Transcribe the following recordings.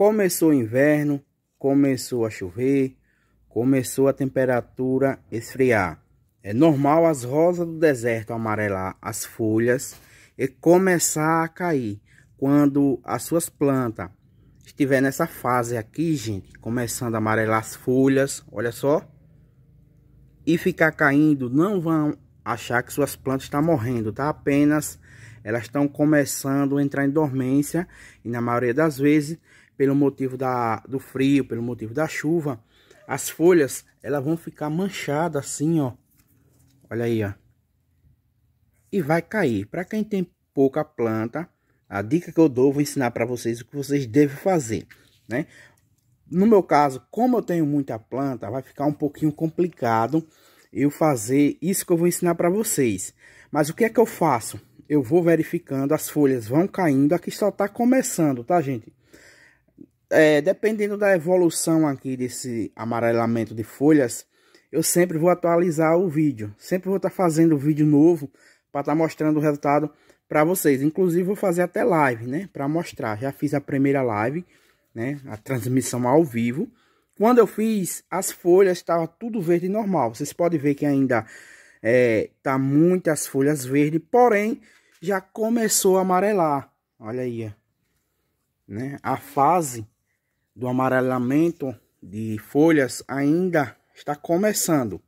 Começou o inverno, começou a chover, começou a temperatura esfriar. É normal as rosas do deserto amarelar as folhas e começar a cair quando as suas plantas estiver nessa fase aqui, gente, começando a amarelar as folhas, olha só, e ficar caindo, não vão achar que suas plantas estão morrendo, tá? Apenas elas estão começando a entrar em dormência e na maioria das vezes pelo motivo da, do frio, pelo motivo da chuva, as folhas elas vão ficar manchadas assim, ó. Olha aí, ó. E vai cair. Para quem tem pouca planta, a dica que eu dou, vou ensinar para vocês o que vocês devem fazer, né? No meu caso, como eu tenho muita planta, vai ficar um pouquinho complicado eu fazer isso que eu vou ensinar para vocês. Mas o que é que eu faço? Eu vou verificando, as folhas vão caindo. Aqui só tá começando, tá, gente? é, dependendo da evolução aqui desse amarelamento de folhas, eu sempre vou atualizar o vídeo. Sempre vou estar tá fazendo vídeo novo para estar tá mostrando o resultado para vocês. Inclusive vou fazer até live, né, para mostrar. Já fiz a primeira live, né, a transmissão ao vivo. Quando eu fiz, as folhas estavam tudo verde normal. Vocês podem ver que ainda é, tá muitas folhas verdes, porém já começou a amarelar. Olha aí, né? A fase do amarelamento de folhas ainda está começando.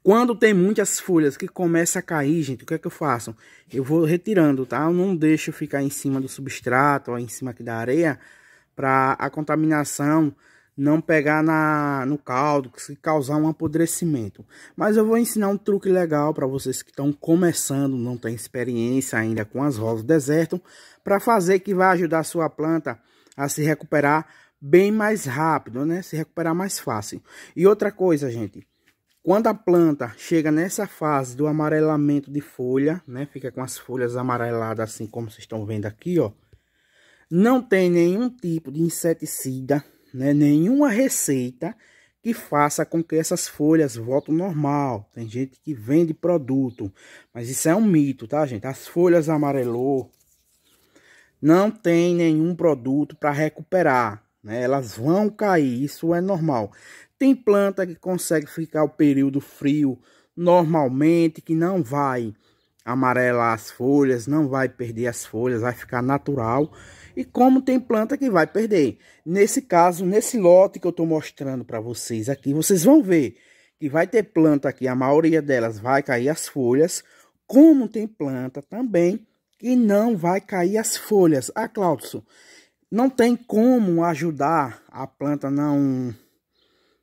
Quando tem muitas folhas que começa a cair, gente, o que é que eu faço? Eu vou retirando, tá? Eu não deixo ficar em cima do substrato, ou em cima aqui da areia, para a contaminação não pegar na, no caldo, que causar um apodrecimento. Mas eu vou ensinar um truque legal para vocês que estão começando, não têm experiência ainda com as rosas do deserto, para fazer que vai ajudar a sua planta a se recuperar bem mais rápido, né? Se recuperar mais fácil. E outra coisa, gente, quando a planta chega nessa fase do amarelamento de folha, né? Fica com as folhas amareladas assim como vocês estão vendo aqui, ó. Não tem nenhum tipo de inseticida, né? Nenhuma receita que faça com que essas folhas voltem ao normal. Tem gente que vende produto, mas isso é um mito, tá, gente? As folhas amarelou, não tem nenhum produto para recuperar. Né? Elas vão cair, isso é normal. Tem planta que consegue ficar o período frio normalmente, que não vai amarelar as folhas, não vai perder as folhas, vai ficar natural. E como tem planta que vai perder. Nesse caso, nesse lote que eu estou mostrando para vocês aqui, vocês vão ver que vai ter planta aqui, a maioria delas vai cair as folhas. Como tem planta também e não vai cair as folhas. Ah, Cláudio, não tem como ajudar a planta não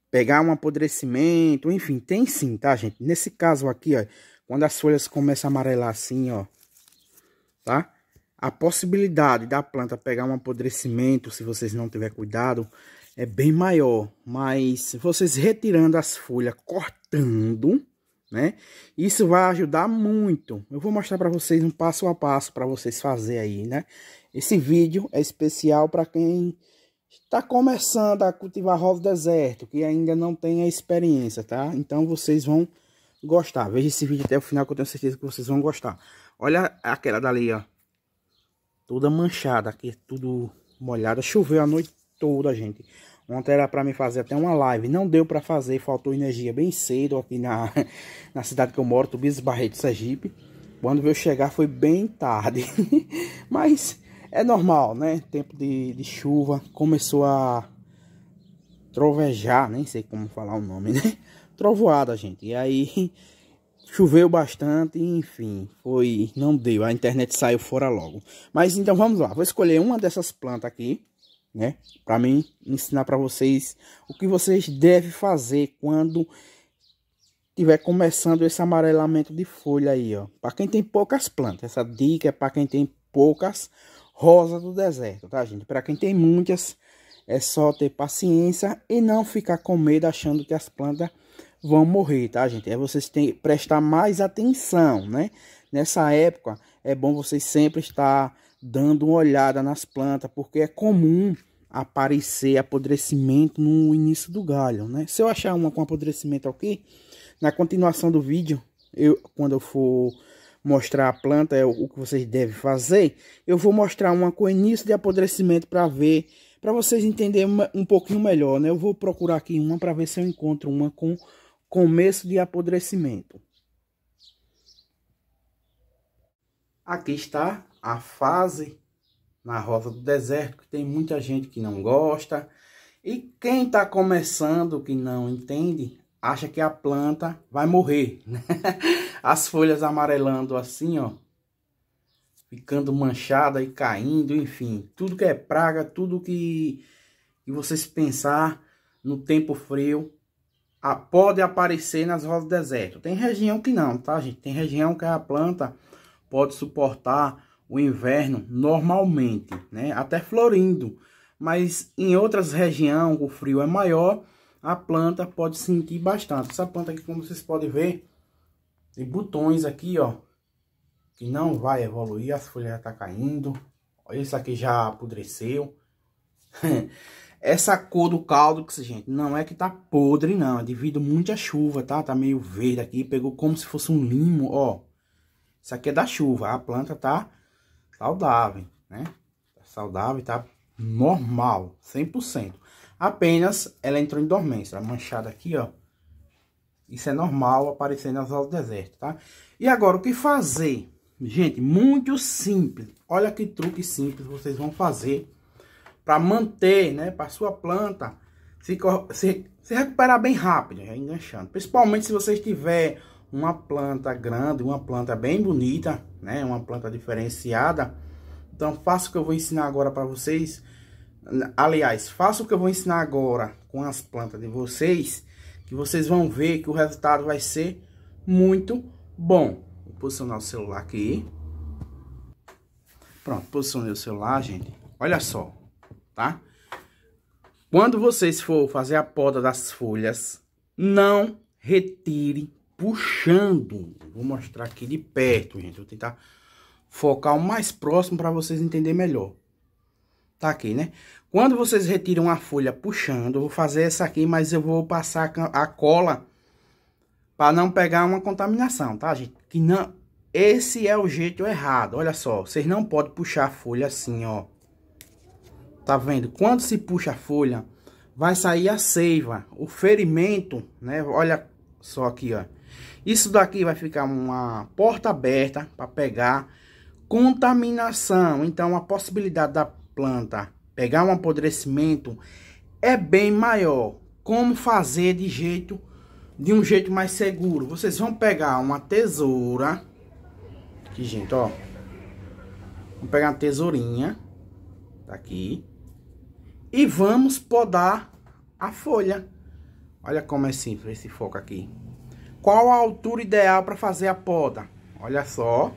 pegar um apodrecimento, enfim, tem sim, tá, gente? Nesse caso aqui, ó, quando as folhas começam a amarelar assim, ó, tá? A possibilidade da planta pegar um apodrecimento, se vocês não tiver cuidado, é bem maior, mas vocês retirando as folhas, cortando, né? Isso vai ajudar muito. Eu vou mostrar para vocês um passo a passo para vocês fazer aí, né? Esse vídeo é especial para quem está começando a cultivar rosa deserto, que ainda não tem a experiência, tá? Então vocês vão gostar. Veja esse vídeo até o final que eu tenho certeza que vocês vão gostar. Olha aquela dali, ó. Toda manchada aqui, tudo molhada. Choveu a noite toda, gente. Ontem era para mim fazer até uma live, não deu para fazer, faltou energia bem cedo aqui na, na cidade que eu moro, Tubis Barreto, Sergipe. Quando veio chegar foi bem tarde, mas é normal, né? Tempo de, de chuva, começou a trovejar, nem sei como falar o nome, né? Trovoada, gente. E aí choveu bastante, enfim, foi, não deu, a internet saiu fora logo. Mas então vamos lá, vou escolher uma dessas plantas aqui né? Para mim ensinar para vocês o que vocês devem fazer quando tiver começando esse amarelamento de folha aí, ó. Para quem tem poucas plantas, essa dica é para quem tem poucas rosas do deserto, tá, gente? Para quem tem muitas, é só ter paciência e não ficar com medo achando que as plantas vão morrer, tá, gente? É vocês têm que prestar mais atenção, né? Nessa época é bom vocês sempre estar dando uma olhada nas plantas, porque é comum aparecer apodrecimento no início do galho, né? Se eu achar uma com apodrecimento aqui, na continuação do vídeo, eu quando eu for mostrar a planta, é o que vocês devem fazer, eu vou mostrar uma com início de apodrecimento para ver, para vocês entenderem um pouquinho melhor, né? Eu vou procurar aqui uma para ver se eu encontro uma com começo de apodrecimento. Aqui está a fase na Rota do Deserto, que tem muita gente que não gosta. E quem está começando, que não entende, acha que a planta vai morrer. Né? As folhas amarelando assim, ó. Ficando manchada e caindo, enfim. Tudo que é praga, tudo que, que vocês pensar no tempo frio, a, pode aparecer nas rosas do deserto. Tem região que não, tá, gente? Tem região que a planta pode suportar o inverno normalmente, né? Até florindo, mas em outras regiões o frio é maior, a planta pode sentir bastante. Essa planta aqui, como vocês podem ver, tem botões aqui, ó, que não vai evoluir, as folhas já tá caindo. Esse aqui já apodreceu. Essa cor do caldo, gente, não é que tá podre, não. É devido muito à chuva, tá? Tá meio verde aqui, pegou como se fosse um limo, ó. Isso aqui é da chuva, a planta tá saudável, né? Tá saudável, tá normal, 100%. Apenas ela entrou em dormência, a manchada aqui, ó. Isso é normal aparecer nas aulas do deserto, tá? E agora, o que fazer? Gente, muito simples. Olha que truque simples vocês vão fazer para manter, né? Para sua planta se, se, se recuperar bem rápido, já enganchando. Principalmente se você estiver uma planta grande, uma planta bem bonita, né? Uma planta diferenciada. Então, faça o que eu vou ensinar agora para vocês. Aliás, faça o que eu vou ensinar agora com as plantas de vocês, que vocês vão ver que o resultado vai ser muito bom. Vou posicionar o celular aqui. Pronto, posicionei o celular, gente. Olha só, tá? Quando vocês for fazer a poda das folhas, não retire puxando. Vou mostrar aqui de perto, gente. Vou tentar focar o mais próximo para vocês entenderem melhor. Tá aqui, né? Quando vocês retiram a folha puxando, eu vou fazer essa aqui, mas eu vou passar a cola para não pegar uma contaminação, tá, gente? Que não... Esse é o jeito errado, olha só. Vocês não podem puxar a folha assim, ó. Tá vendo? Quando se puxa a folha, vai sair a seiva. O ferimento, né? Olha só aqui, ó isso daqui vai ficar uma porta aberta para pegar contaminação. Então, a possibilidade da planta pegar um apodrecimento é bem maior. Como fazer de jeito de um jeito mais seguro? Vocês vão pegar uma tesoura. Aqui, gente, ó. Vamos pegar uma tesourinha. Tá aqui. E vamos podar a folha. Olha como é simples esse foco aqui. Qual a altura ideal para fazer a poda? Olha só.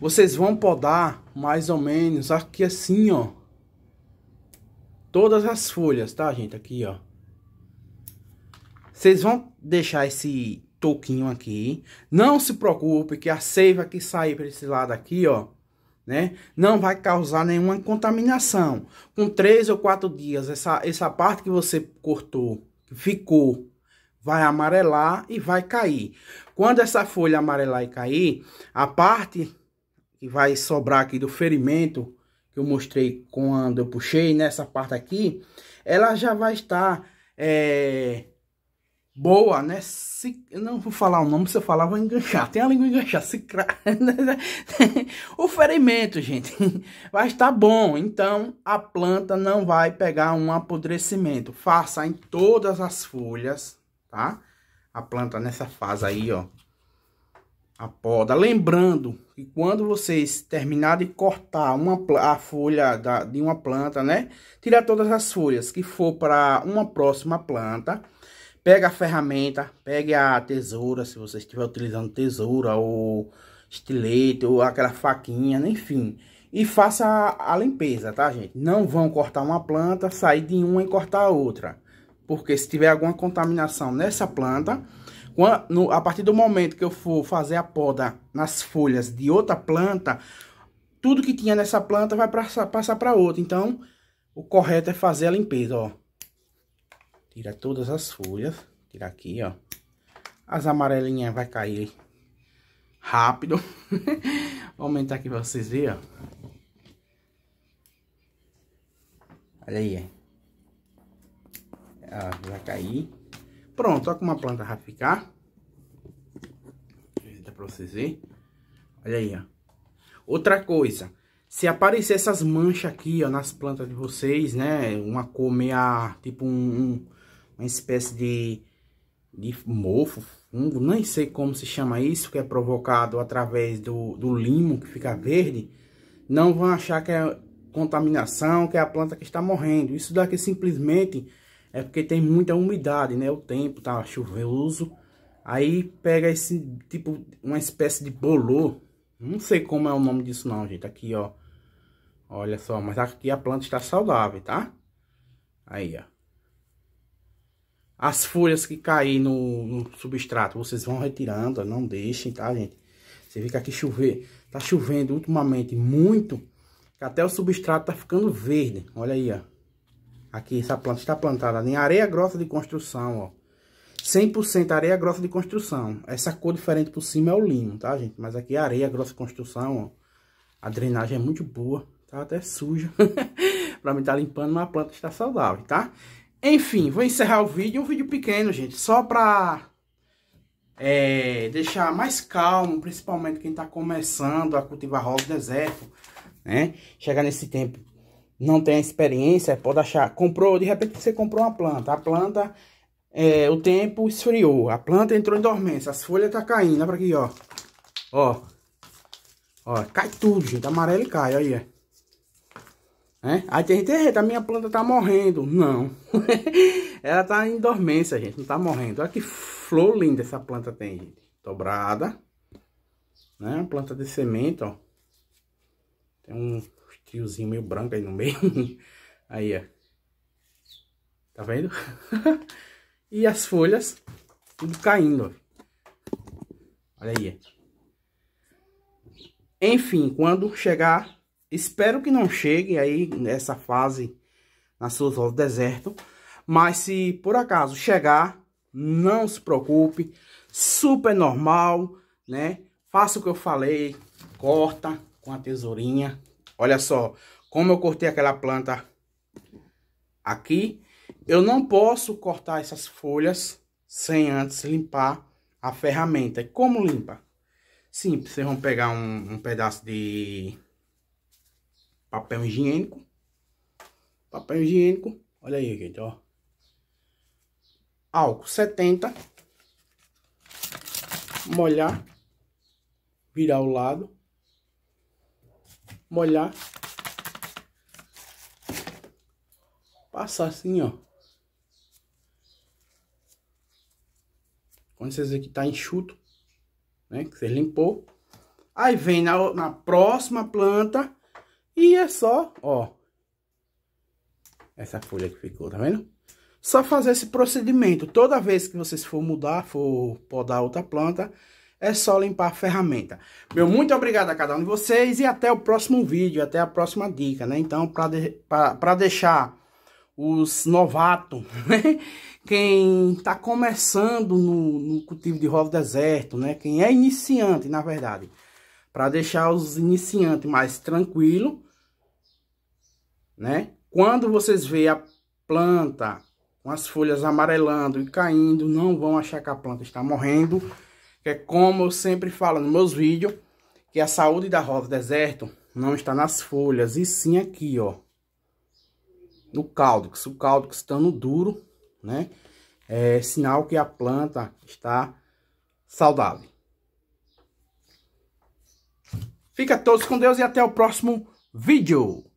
Vocês vão podar mais ou menos aqui assim, ó. Todas as folhas, tá, gente? Aqui, ó. Vocês vão deixar esse toquinho aqui. Não se preocupe que a seiva que sair para esse lado aqui, ó, né? Não vai causar nenhuma contaminação. Com três ou quatro dias, essa, essa parte que você cortou, ficou vai amarelar e vai cair. Quando essa folha amarelar e cair, a parte que vai sobrar aqui do ferimento, que eu mostrei quando eu puxei nessa parte aqui, ela já vai estar é, boa, né? Se, eu não vou falar o nome, se eu falar vou enganchar. Tem a língua enganchar, se O ferimento, gente, vai estar bom. Então, a planta não vai pegar um apodrecimento. Faça em todas as folhas tá? A planta nessa fase aí, ó. A poda. Lembrando que quando vocês terminar de cortar uma, a folha da, de uma planta, né? Tirar todas as folhas que for para uma próxima planta. Pega a ferramenta, pegue a tesoura, se você estiver utilizando tesoura ou estilete ou aquela faquinha, né? enfim e faça a limpeza, tá, gente? Não vão cortar uma planta, sair de uma e cortar a outra. Porque se tiver alguma contaminação nessa planta, a partir do momento que eu for fazer a poda nas folhas de outra planta, tudo que tinha nessa planta vai passar para outra. Então, o correto é fazer a limpeza, ó. Tira todas as folhas. Tira aqui, ó. As amarelinhas vai cair rápido. Vou aumentar aqui pra vocês verem, ó. Olha aí, é ela ah, vai cair. Pronto, olha como a planta vai ficar. Dá pra vocês verem. Olha aí, ó. Outra coisa, se aparecer essas manchas aqui, ó, nas plantas de vocês, né? Uma cor meia, tipo um, uma espécie de, de mofo, fungo, nem sei como se chama isso, que é provocado através do, do limo, que fica verde. Não vão achar que é contaminação, que é a planta que está morrendo. Isso daqui simplesmente é porque tem muita umidade, né? O tempo tá chuvoso. Aí pega esse tipo, uma espécie de bolor. Não sei como é o nome disso não, gente. Aqui, ó. Olha só, mas aqui a planta está saudável, tá? Aí, ó. As folhas que caem no, no substrato, vocês vão retirando, não deixem, tá, gente? Você vê que aqui chover, tá chovendo ultimamente muito, até o substrato tá ficando verde. Olha aí, ó. Aqui essa planta está plantada em areia grossa de construção, ó. 100% areia grossa de construção. Essa cor diferente por cima é o linho, tá, gente? Mas aqui é areia grossa de construção, ó. A drenagem é muito boa, tá até suja. pra mim tá limpando, mas a planta está saudável, tá? Enfim, vou encerrar o vídeo. Um vídeo pequeno, gente. Só pra é, deixar mais calmo, principalmente quem tá começando a cultivar rosa deserto, né? Chegar nesse tempo não tem experiência, pode achar, comprou, de repente você comprou uma planta, a planta, é, o tempo esfriou, a planta entrou em dormência, as folhas tá caindo, olha pra aqui, ó, ó, ó, cai tudo, gente, amarelo cai, olha aí, é? Aí tem gente, a minha planta tá morrendo, não, ela tá em dormência, gente, não tá morrendo, olha que flor linda essa planta tem, gente, dobrada, né, planta de semente, ó, tem um fiozinho meio branco aí no meio. aí, ó. Tá vendo? e as folhas tudo caindo, Olha aí. Enfim, quando chegar, espero que não chegue aí nessa fase nas suas do deserto. Mas se por acaso chegar, não se preocupe, super normal, né? Faça o que eu falei, corta com a tesourinha, Olha só, como eu cortei aquela planta aqui, eu não posso cortar essas folhas sem antes limpar a ferramenta. E como limpa? Simples, vocês vão pegar um, um pedaço de papel higiênico. Papel higiênico, olha aí, gente, ó. Álcool 70. Molhar. Virar o lado molhar. Passar assim, ó. Quando vocês verem que tá enxuto, né? Que você limpou. Aí vem na, na próxima planta e é só, ó. Essa folha que ficou, tá vendo? Só fazer esse procedimento. Toda vez que vocês for mudar, for podar outra planta, é só limpar a ferramenta. Meu muito obrigado a cada um de vocês e até o próximo vídeo, até a próxima dica, né? Então, para de, deixar os novatos, né? Quem está começando no, no, cultivo de rolo deserto, né? Quem é iniciante, na verdade. Para deixar os iniciantes mais tranquilo, né? Quando vocês vê a planta com as folhas amarelando e caindo, não vão achar que a planta está morrendo é como eu sempre falo nos meus vídeos, que a saúde da rosa deserto não está nas folhas, e sim aqui, ó. No cáudex, o cáudex estando duro, né? É sinal que a planta está saudável. Fica todos com Deus e até o próximo vídeo.